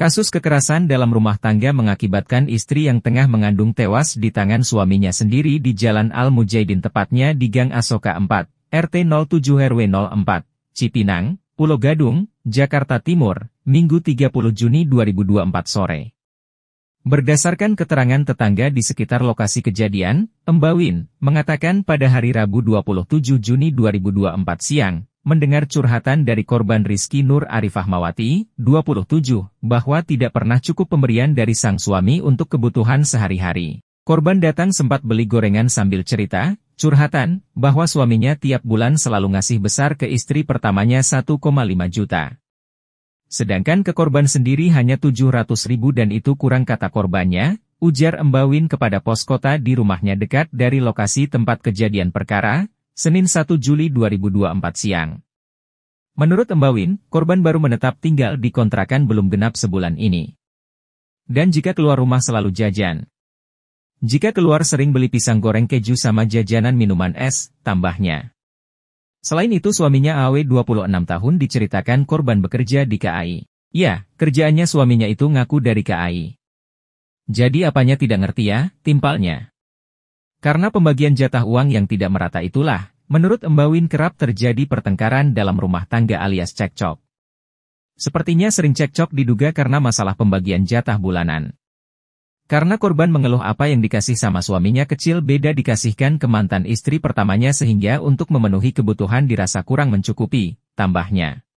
Kasus kekerasan dalam rumah tangga mengakibatkan istri yang tengah mengandung tewas di tangan suaminya sendiri di Jalan al Mujaidin, tepatnya di Gang Asoka 4, RT 07 RW 04, Cipinang, Pulau Gadung, Jakarta Timur, Minggu 30 Juni 2024 sore. Berdasarkan keterangan tetangga di sekitar lokasi kejadian, Embawin mengatakan pada hari Rabu 27 Juni 2024 siang, Mendengar curhatan dari korban Rizki Nur Arifahmawati, 27, bahwa tidak pernah cukup pemberian dari sang suami untuk kebutuhan sehari-hari. Korban datang sempat beli gorengan sambil cerita, curhatan, bahwa suaminya tiap bulan selalu ngasih besar ke istri pertamanya 1,5 juta. Sedangkan ke korban sendiri hanya 700 ribu dan itu kurang kata korbannya, ujar Embawin kepada pos kota di rumahnya dekat dari lokasi tempat kejadian perkara, Senin 1 Juli 2024 siang. Menurut Embawin, korban baru menetap tinggal di kontrakan belum genap sebulan ini. Dan jika keluar rumah selalu jajan. Jika keluar sering beli pisang goreng keju sama jajanan minuman es, tambahnya. Selain itu suaminya AW 26 tahun diceritakan korban bekerja di KAI. Ya, kerjaannya suaminya itu ngaku dari KAI. Jadi apanya tidak ngerti ya, timpalnya. Karena pembagian jatah uang yang tidak merata itulah, menurut Embawin kerap terjadi pertengkaran dalam rumah tangga alias cekcok. Sepertinya sering cekcok diduga karena masalah pembagian jatah bulanan. Karena korban mengeluh apa yang dikasih sama suaminya kecil beda dikasihkan ke mantan istri pertamanya sehingga untuk memenuhi kebutuhan dirasa kurang mencukupi, tambahnya.